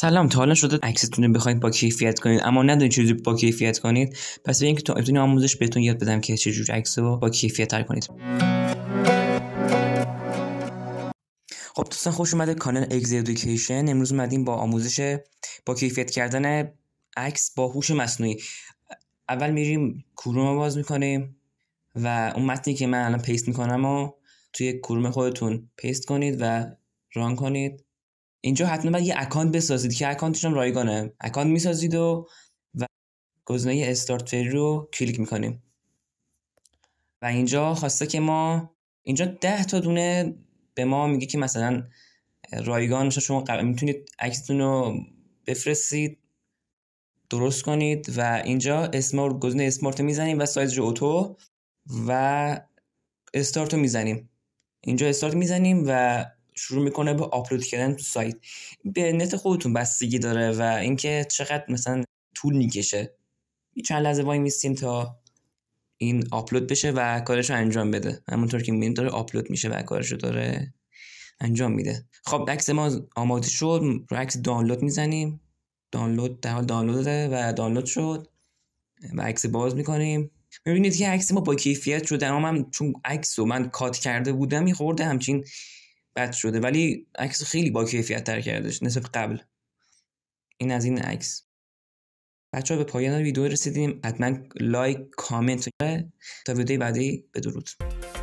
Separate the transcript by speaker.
Speaker 1: سلام تا حالا شده عکستون رو بخواید با کیفیت کنید اما ندونید چجوری با کیفیت کنید پس به که تو ابتدای آموزش بهتون یاد بدم که چجوری عکس رو با کیفیت تر کنید خب دوستان خوش اومده کانال اگز ادویکیشن امروز اومدیم با آموزش با کیفیت کردن عکس با هوش مصنوعی اول میریم کروم باز میکنیم و اون متنی که من الان پیست میکنم و توی کروم خودتون پیست کنید و ران کنید اینجا حتما باید یه اکانت بسازید که اکانتشون رایگانه اکانت میسازید و و گزینه استارت فری رو کلیک میکنیم و اینجا خواسته که ما اینجا ده تا دونه به ما میگه که مثلا رایگان شما قبل میتونید عکستون رو بفرستید درست کنید و اینجا اسمار گزینه اسمارت میزنیم و سایز اوتو و استارت رو میزنیم اینجا استارت میزنیم و شروع میکنه به آپلود کردن تو سایت به نت خودتون بستگی داره و اینکه چقدر مثلا طول میکشه چند لحظه وای میستیم تا این آپلود بشه و کارش رو انجام بده همونطور که میبینید داره آپلود میشه و کارش رو داره انجام میده خب عکس ما آماده شد رو عکس دانلود میزنیم دانلود در حال دانلوده و دانلود شد و عکس باز میکنیم میبینید که عکس ما با کیفیت شده اما من چون عکس رو من کات کرده بودم خورده همچین بد شده ولی عکس خیلی با کیفیت تر کردش نسبت قبل این از این عکس بچه ها به پایان ویدیو رسیدیم حتما لایک کامنت تا ویدیو بعدی بدرود